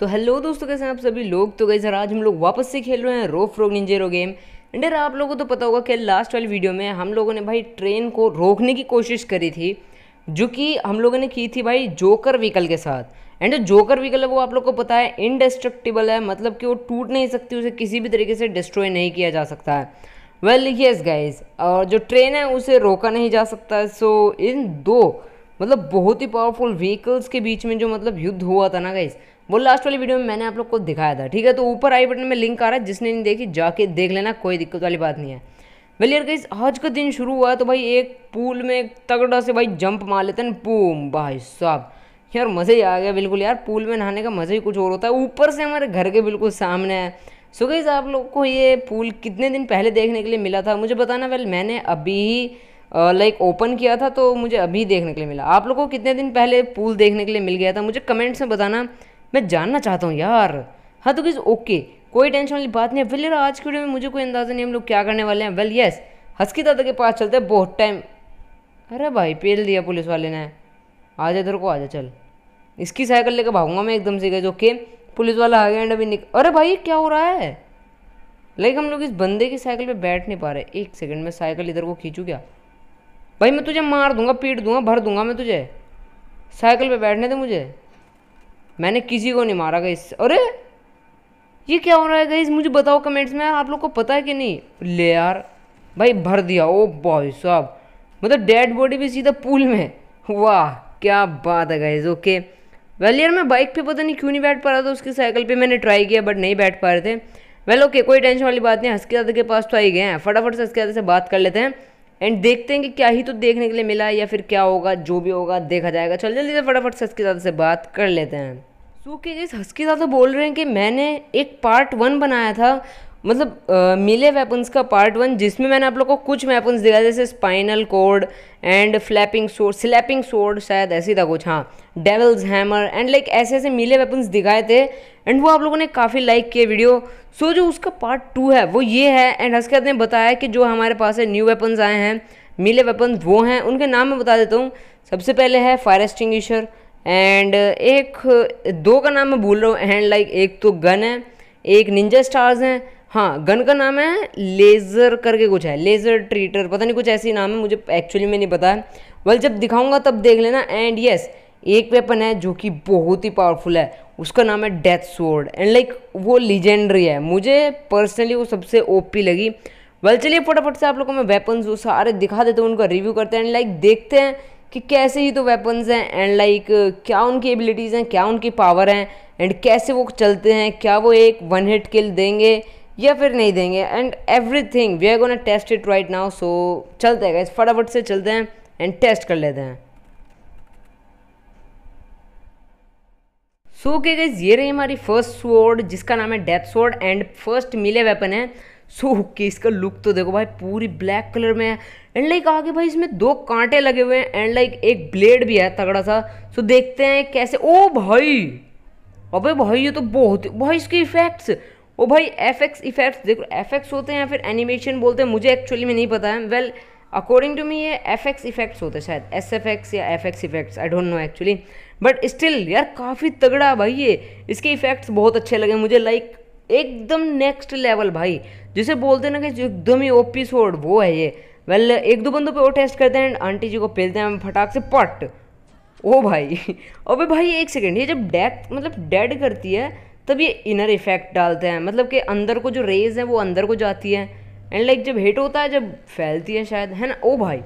तो हेलो दोस्तों कैसे हैं आप सभी लोग तो गई सर आज हम लोग वापस से खेल रहे हैं रोफ रोग निंजेरो गेम एंड यार आप लोगों को तो पता होगा कि लास्ट वाली वीडियो में हम लोगों ने भाई ट्रेन को रोकने की कोशिश करी थी जो कि हम लोगों ने की थी भाई जोकर व्हीकल के साथ एंड जो जोकर व्हीकल है वो आप लोग को पता है इनडेस्ट्रक्टिबल है मतलब कि वो टूट नहीं सकती उसे किसी भी तरीके से डिस्ट्रॉय नहीं किया जा सकता है वेल येस गाइज और जो ट्रेन है उसे रोका नहीं जा सकता है सो इन दो मतलब बहुत ही पावरफुल व्हीकल्स के बीच में जो मतलब युद्ध हुआ था ना गाइज़ वो लास्ट वाली वीडियो में मैंने आप लोग को दिखाया था ठीक है तो ऊपर आई बटन में लिंक आ रहा है जिसने नहीं देखी जाके देख लेना कोई दिक्कत वाली बात नहीं है वेल यार गाइस आज का दिन शुरू हुआ तो भाई एक पूल में एक तगड़ा से भाई जंप मार लेते हैं पूम भाई साहब यार मज़े ही आ गया बिल्कुल यार पूल में नहाने का मज़ा ही कुछ और होता है ऊपर से हमारे घर के बिल्कुल सामने है सो गई आप लोग को ये पूल कितने दिन पहले देखने के लिए मिला था मुझे बताना वेल मैंने अभी ही लाइक ओपन किया था तो मुझे अभी देखने के लिए मिला आप लोग को कितने दिन पहले पूल देखने के लिए मिल गया था मुझे कमेंट्स में बताना मैं जानना चाहता हूँ यार हाँ तो किस ओके कोई टेंशन वाली बात नहीं है वेल यार आज की वीडियो में मुझे कोई अंदाज़ा नहीं हम लोग क्या करने वाले हैं वेल यस हस्की दादा के पास चलते हैं बहुत टाइम अरे भाई पेल दिया पुलिस वाले ने आ जा इधर को आ जा चल इसकी साइकिल लेकर भागूंगा मैं एकदम से गए ओके पुलिस वाला आ गया एंड अभी निक अरे भाई क्या हो रहा है लाइक हम लोग इस बंदे की साइकिल पर बैठ नहीं पा रहे एक सेकेंड में साइकिल इधर को खींचू क्या भाई मैं तुझे मार दूंगा पीट दूंगा भर दूंगा मैं तुझे साइकिल पे बैठने दे मुझे मैंने किसी को नहीं मारा गई अरे ये क्या हो रहा है गई मुझे बताओ कमेंट्स में आप लोग को पता है कि नहीं ले यार भाई भर दिया ओ भाई साहब मतलब डेड बॉडी भी सीधा पूल में वाह क्या बात है गाइज ओके वेल यार मैं बाइक पे पता नहीं क्यों नहीं बैठ पा रहा था उसकी साइकिल पे मैंने ट्राई किया बट नहीं बैठ पा रहे थे वेल well, ओके okay, कोई टेंशन वाली बात नहीं हंसके दादा के पास तो आई गए हैं फटाफट से हंसके दादा से बात कर लेते हैं एंड देखते हैं कि क्या ही तो देखने के लिए मिला या फिर क्या होगा जो भी होगा देखा जाएगा चल जल्दी से फटाफट से हंसके दादा से बात कर लेते हैं सो के जिस हंस के बोल रहे हैं कि मैंने एक पार्ट वन बनाया था मतलब मिले वेपन्स का पार्ट वन जिसमें मैंने आप लोग को कुछ वेपन्स दिखाए जैसे spinal cord and flapping sword slapping sword शायद ऐसी था कुछ हाँ डेवल्स हैमर एंड लाइक ऐसे ऐसे मिले वेपन्स दिखाए थे एंड वो आप लोगों ने काफ़ी लाइक किए वीडियो सो so, जो उसका पार्ट टू है वो ये है एंड के ने बताया कि जो हमारे पास है न्यू वेपन्स आए हैं मिले वेपन्स वो हैं उनके नाम मैं बता देता हूँ सबसे पहले है फायर एक्सटिंग्विशर एंड uh, एक दो का नाम मैं भूल रहा हूँ एंड लाइक एक तो गन है एक निंजा स्टार्स हैं हाँ गन का नाम है लेज़र करके कुछ है लेज़र ट्रीटर पता नहीं कुछ ऐसी नाम है मुझे एक्चुअली में नहीं पता है वल जब दिखाऊंगा तब देख लेना एंड यस yes, एक वेपन है जो कि बहुत ही पावरफुल है उसका नाम है डेथ सोर्ड एंड लाइक वो लीजेंडरी है मुझे पर्सनली वो सबसे ओपी लगी वल चलिए फटाफट से आप लोगों को मैं वेपन्स वो सारे दिखा देते हैं उनका रिव्यू करते हैं एंड लाइक देखते हैं कि कैसे ही तो वेपन्स हैं एंड लाइक क्या उनकी एबिलिटीज़ हैं क्या उनकी पावर हैं एंड कैसे वो चलते हैं क्या वो एक वन हिट किल देंगे या फिर नहीं देंगे and everything we are gonna test it right now so चलते हैं गाइज फटाफट से चलते हैं एंड टेस्ट कर लेते हैं सो के गाइज ये रही हमारी फर्स्ट स्वॉर्ड जिसका नाम है death sword and first melee weapon है सो ओके इसका लुक तो देखो भाई पूरी ब्लैक कलर में है एंड लाइक आगे भाई इसमें दो कांटे लगे हुए हैं एंड लाइक एक ब्लेड भी है तगड़ा सा सो देखते हैं कैसे ओ भाई अबे भाई ये तो बहुत भाई इसके इफेक्ट्स ओ भाई एफ एक्स इफेक्ट्स देखो एफ एक्स होते हैं या फिर एनिमेशन बोलते हैं मुझे एक्चुअली में नहीं पता है वेल अकॉर्डिंग टू मी ये एफ एक्स इफेक्ट्स होते हैं शायद एस एफ एक्स या F X effects I don't know actually but still यार काफ़ी तगड़ा भाई ये इसके इफेक्ट्स बहुत अच्छे लगे मुझे लाइक like, एकदम नेक्स्ट लेवल भाई जिसे बोलते हैं ना कि एकदम ही ओपी सोड वो है ये वेल एक दो बंदों पे वो टेस्ट करते हैं आंटी जी को पेलते हैं फटाक से पट ओ भाई अबे भाई एक सेकेंड ये जब डेथ मतलब डेड करती है तब ये इनर इफेक्ट डालते हैं मतलब कि अंदर को जो रेज है वो अंदर को जाती है एंड लाइक like जब हिट होता है जब फैलती है शायद है ना ओ भाई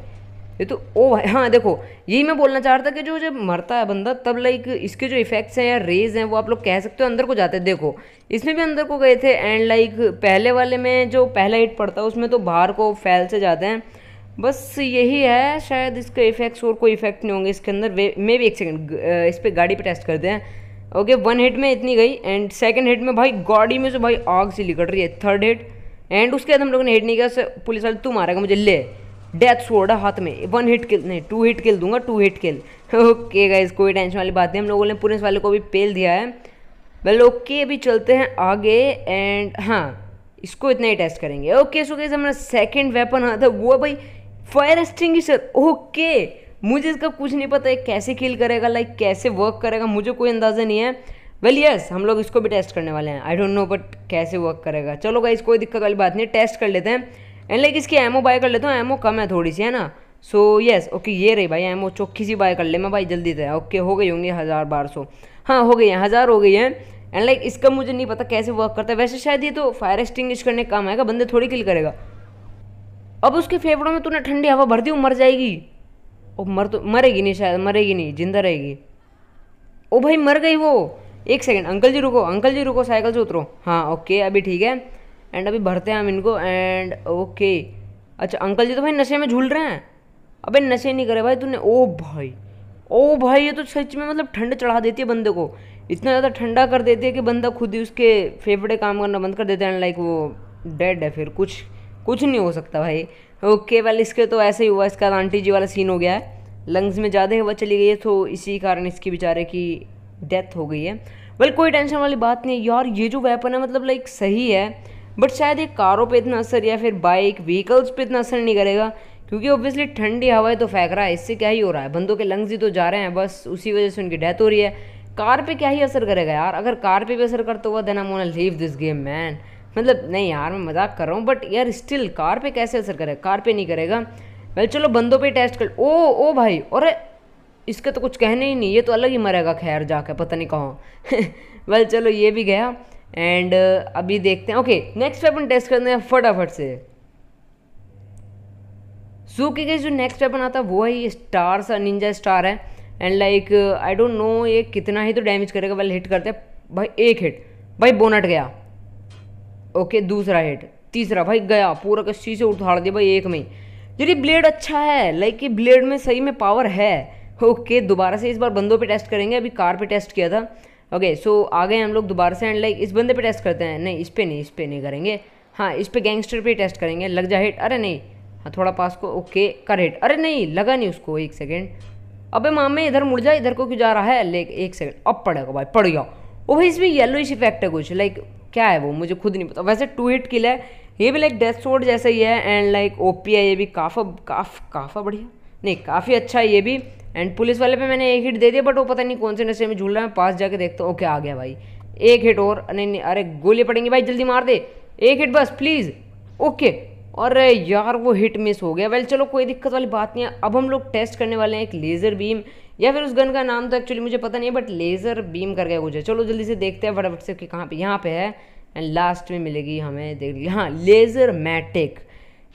ये तो ओ भाई हाँ देखो यही मैं बोलना चाह रहा था कि जो जब मरता है बंदा तब लाइक इसके जो इफेक्ट्स हैं या रेज हैं वो आप लोग कह सकते हो अंदर को जाते हैं देखो इसमें भी अंदर को गए थे एंड लाइक पहले वाले में जो पहला हिट पड़ता है उसमें तो बाहर को फैल से जाते हैं बस यही है शायद इसके इफेक्ट्स और कोई इफेक्ट नहीं होंगे इसके अंदर मे भी एक सेकेंड इस पर गाड़ी पर टेस्ट करते हैं ओके वन हिट में इतनी गई एंड सेकेंड हिट में भाई गाड़ी में से भाई आग सी निकल रही है थर्ड हिट एंड उसके बाद हम लोगों ने हिट नहीं किया पुलिस वाले तू मारेगा मुझे ले डेथ स्वॉर्ड है हाथ में वन हिट किल नहीं टू हिट किल दूंगा two hit kill okay guys कोई टेंशन वाली बात नहीं हम लोगों ने पुलिस वाले को भी पेल दिया है वेल ओके अभी चलते हैं आगे एंड हाँ इसको इतना ही टेस्ट करेंगे ओके सो गाइज हमारा सेकेंड वेपन आता है वो भाई फायर एक्सटिंग्विशर ओके मुझे इसका कुछ नहीं पता है कैसे खेल करेगा लाइक कैसे वर्क करेगा मुझे कोई अंदाज़ा नहीं है वेल well, यस yes, हम लोग इसको भी टेस्ट करने वाले हैं आई डोंट नो बट कैसे वर्क करेगा चलो गाइस कोई दिक्कत वाली बात नहीं टेस्ट कर लेते हैं एंड लाइक इसकी एमओ बाय कर लेता हूँ एमओ कम है थोड़ी सी है ना सो येस ओके ये रही भाई एमओ चौकी सी बाय कर ले मैं भाई जल्दी से ओके हो गई होंगी हज़ार बारह सौ हाँ हो गई है हज़ार हो गई है एंड लाइक इसका मुझे नहीं पता कैसे वर्क करता है वैसे शायद ये तो फायर एक्सटिंग करने काम आएगा बंदे थोड़ी किल करेगा अब उसके फेफड़ों में तूने ठंडी हवा भर दी वो मर जाएगी ओ मर तो मरेगी नहीं शायद मरेगी नहीं जिंदा रहेगी ओ भाई मर गई वो एक सेकेंड अंकल जी रुको अंकल जी रुको साइकिल से उतरो हाँ ओके अभी ठीक है एंड अभी भरते हैं हम इनको एंड ओके अच्छा अंकल जी तो भाई नशे में झूल रहे हैं अबे नशे नहीं करे भाई तूने ओ भाई ओ भाई ये तो सच में मतलब ठंड चढ़ा देती है बंदे को इतना ज़्यादा ठंडा कर देती है कि बंदा खुद ही उसके फेफड़े काम करना बंद कर देता है लाइक वो डेड है फिर कुछ कुछ नहीं हो सकता भाई ओके वेल इसके तो ऐसे ही हुआ इसका आंटी जी वाला सीन हो गया है लंग्स में ज़्यादा हवा चली गई है तो इसी कारण इसकी बेचारे की डेथ हो गई है वेल कोई टेंशन वाली बात नहीं यार ये जो वेपन है मतलब लाइक सही है बट शायद ये कारों पे इतना असर या फिर बाइक व्हीकल्स पे इतना असर नहीं करेगा क्योंकि ऑब्वियसली ठंडी हवाएं तो फेंक रहा है इससे क्या ही हो रहा है बंदों के लंग्स ही तो जा रहे हैं बस उसी वजह से उनकी डेथ हो रही है कार पे क्या ही असर करेगा यार अगर कार पे भी असर करता हुआ then I gonna leave this game man मतलब नहीं यार मैं मजाक कर रहा हूँ बट यार स्टिल कार पे कैसे असर करेगा कार पे नहीं करेगा वेल चलो बंदों पे टेस्ट कर ओ ओ भाई और इसका तो कुछ कहने ही नहीं ये तो अलग ही मरेगा खैर जाकर पता नहीं कहाँ वेल चलो ये भी गया एंड uh, अभी देखते हैं ओके नेक्स्ट वेपन टेस्ट करते हैं फटाफट से सो के जो नेक्स्ट वेपन आता है वो है ये स्टार सा निंजा स्टार है and like I don't know ये कितना ही तो डैमेज करेगा वाले हिट करते हैं भाई एक हिट भाई बोनट गया ओके okay, दूसरा हिट तीसरा भाई गया पूरा कश्ती से उठाड़ दिया भाई एक में जो ये ब्लेड अच्छा है लाइक ये ब्लेड में सही में पावर है ओके okay, दोबारा से इस बार बंदों पे टेस्ट करेंगे अभी कार पे टेस्ट किया था ओके सो आ गए हम लोग दोबारा से एंड लाइक इस बंदे पे टेस्ट करते हैं नहीं इस पर नहीं इस पर नहीं करेंगे हाँ इस पर गैंगस्टर पे टेस्ट करेंगे लग जा हिट अरे नहीं हाँ थोड़ा पास को ओके कर हिट अरे नहीं लगा नहीं उसको एक सेकेंड अबे मामे इधर मुड़ जा इधर को क्यों जा रहा है लेक एक सेकंड अब पड़ेगा भाई पड़ गया वो भाई इसमें इश इफेक्ट है कुछ लाइक क्या है वो मुझे खुद नहीं पता वैसे टू हिट किल है ये भी लाइक डेथ सोड जैसा ही है एंड लाइक ओपी है ये भी काफ़ा काफ़ काफ़ा बढ़िया नहीं काफ़ी अच्छा है ये भी एंड पुलिस वाले पे मैंने एक हिट दे दिया बट वो पता नहीं कौन से नशे में झूल रहा है मैं पास जाके देखता हूँ ओके आ गया भाई एक हिट और नहीं नहीं अरे गोली पड़ेंगी भाई जल्दी मार दे एक हिट बस प्लीज़ ओके अरे यार वो हिट मिस हो गया वेल चलो कोई दिक्कत वाली बात नहीं है अब हम लोग टेस्ट करने वाले हैं एक लेज़र बीम या फिर उस गन का नाम तो एक्चुअली मुझे पता नहीं है बट लेज़र बीम कर कुछ है चलो जल्दी से देखते हैं फटाफट से कि कहाँ पर यहाँ पे है एंड लास्ट में मिलेगी हमें देख लीजिए हाँ लेज़र मैटिक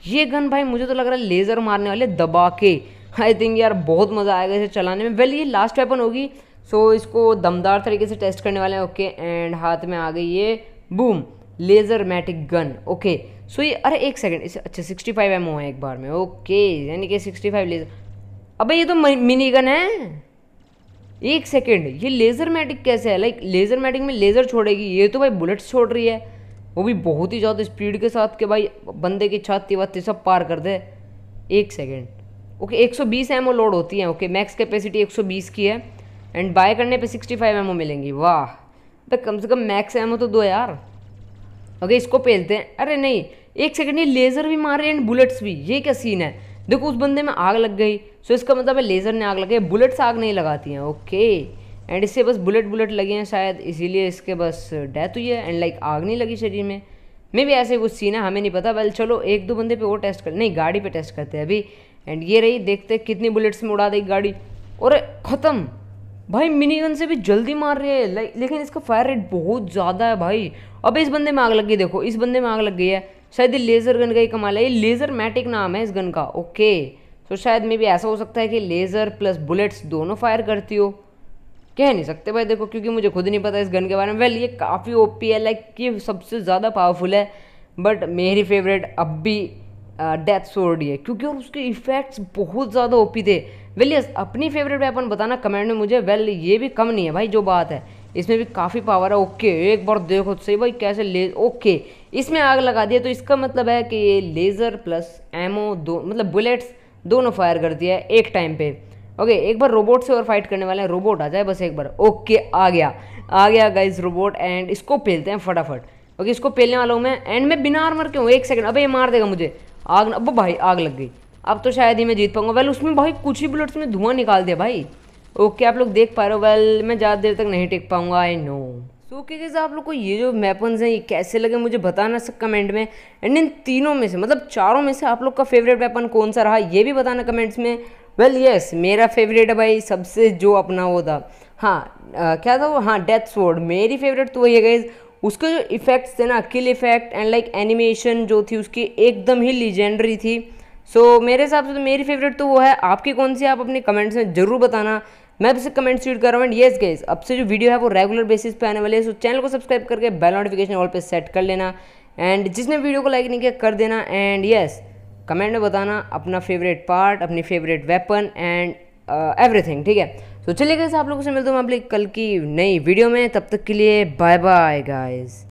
ये गन भाई मुझे तो लग रहा है लेज़र मारने वाले दबा के आई थिंक यार बहुत मज़ा आएगा इसे चलाने में वेल ये लास्ट वेपन होगी सो so, इसको दमदार तरीके से टेस्ट करने वाले हैं ओके एंड हाथ में आ गई ये boom laser matic gun okay so ये अरे एक सेकेंड इसे अच्छा सिक्सटी फाइव एम है एक बार में ओके यानी कि सिक्सटी फाइव लेज़र अब ये तो मिनी गन है एक सेकेंड ये लेज़र मैटिक कैसे है लाइक लेज़र मैटिक में लेज़र छोड़ेगी ये तो भाई बुलेट्स छोड़ रही है वो भी बहुत ही ज़्यादा स्पीड के साथ के भाई बंदे की छाती वाती सब पार कर दे एक सेकेंड ओके एक सौ बीस एम लोड होती है ओके मैक्स कैपेसिटी एक सौ बीस की है एंड बाय करने पे सिक्सटी फाइव एम मिलेंगी वाह तो कम से कम मैक्स एम तो दो यार ओके इसको पेलते हैं अरे नहीं एक सेकंड ये लेज़र भी मार हैं एंड बुलेट्स भी ये क्या सीन है देखो उस बंदे में आग लग गई सो इसका मतलब है लेज़र ने आग लगाई बुलेट्स आग नहीं लगाती हैं ओके एंड इससे बस बुलेट बुलेट लगे हैं शायद इसीलिए इसके बस डेथ हुई है एंड लाइक आग नहीं लगी शरीर में मे भी ऐसे कुछ सीन है हमें नहीं पता वेल चलो एक दो बंदे पे वो टेस्ट कर नहीं गाड़ी पे टेस्ट करते हैं अभी एंड ये रही देखते कितनी बुलेट्स में उड़ा देगी गाड़ी और ख़त्म भाई मिनी गन से भी जल्दी मार रहे हैं ले, लेकिन इसका फायर रेट बहुत ज़्यादा है भाई अब इस बंदे में आग लग गई देखो इस बंदे में आग लग गई है शायद ये लेज़र गन का ही कमाल है ये लेज़र मैटिक नाम है इस गन का ओके तो शायद मे भी ऐसा हो सकता है कि लेज़र प्लस बुलेट्स दोनों फायर करती हो कह नहीं सकते भाई देखो क्योंकि मुझे खुद नहीं पता इस गन के बारे में वेल ये काफ़ी ओपी है लाइक ये सबसे ज़्यादा पावरफुल है बट मेरी फेवरेट अब भी डेथ सोर्ड ये क्योंकि और उसके इफेक्ट्स बहुत ज़्यादा ओपी थे वेल यस अपनी फेवरेट वेपन बताना कमेंट में मुझे वेल ये भी कम नहीं है भाई जो बात है इसमें भी काफ़ी पावर है ओके एक बार देखो तो सही भाई कैसे ले ओके इसमें आग लगा दिया तो इसका मतलब है कि ये लेज़र प्लस एमओ दो मतलब बुलेट्स दोनों फायर करती है एक टाइम पे ओके एक बार रोबोट से और फाइट करने वाले हैं रोबोट आ जाए बस एक बार ओके आ गया आ गया गाइज रोबोट एंड इसको पेलते हैं फटाफट ओके इसको पेलने वाला हूँ मैं एंड मैं बिना आर्मर के हूँ एक सेकंड अब ये मार देगा मुझे आग अब भाई आग लग गई अब तो शायद ही मैं जीत पाऊंगा वेल उसमें भाई कुछ ही बुलेट्स में धुआं निकाल दिया भाई ओके आप लोग देख पा रहे हो वेल मैं ज़्यादा देर तक नहीं टेक पाऊंगा आई नो सो ओके कैसे आप लोग को ये जो वेपन्स हैं ये कैसे लगे मुझे बताना सब कमेंट में एंड इन तीनों में से मतलब चारों में से आप लोग का फेवरेट वेपन कौन सा रहा ये भी बताना कमेंट्स में वेल well, यस yes, मेरा फेवरेट है भाई सबसे जो अपना वो था हाँ आ, क्या था वो हाँ डेथ स्वॉर्ड मेरी फेवरेट तो वही है गाइज उसके जो इफ़ेक्ट्स थे ना kill effect and like animation जो थी उसकी एकदम ही लीजेंडरी थी सो so, मेरे हिसाब से तो मेरी फेवरेट तो वो है आपकी कौन सी आप अपने कमेंट्स में ज़रूर बताना मैं आपसे कमेंट्स रीड कर रहा हूँ एंड येस गेस अब से जो वीडियो है वो रेगुलर बेसिस पे आने वाले है सो चैनल को सब्सक्राइब करके बेल नोटिफिकेशन ऑल पे सेट कर लेना एंड जिसने वीडियो को लाइक नहीं किया कर देना एंड येस कमेंट में बताना अपना फेवरेट पार्ट अपनी फेवरेट वेपन एंड एवरीथिंग ठीक है तो चलिए गैस आप लोगों से मिलता हूँ आप कल की नई वीडियो में तब तक के लिए बाय बाय गाइज़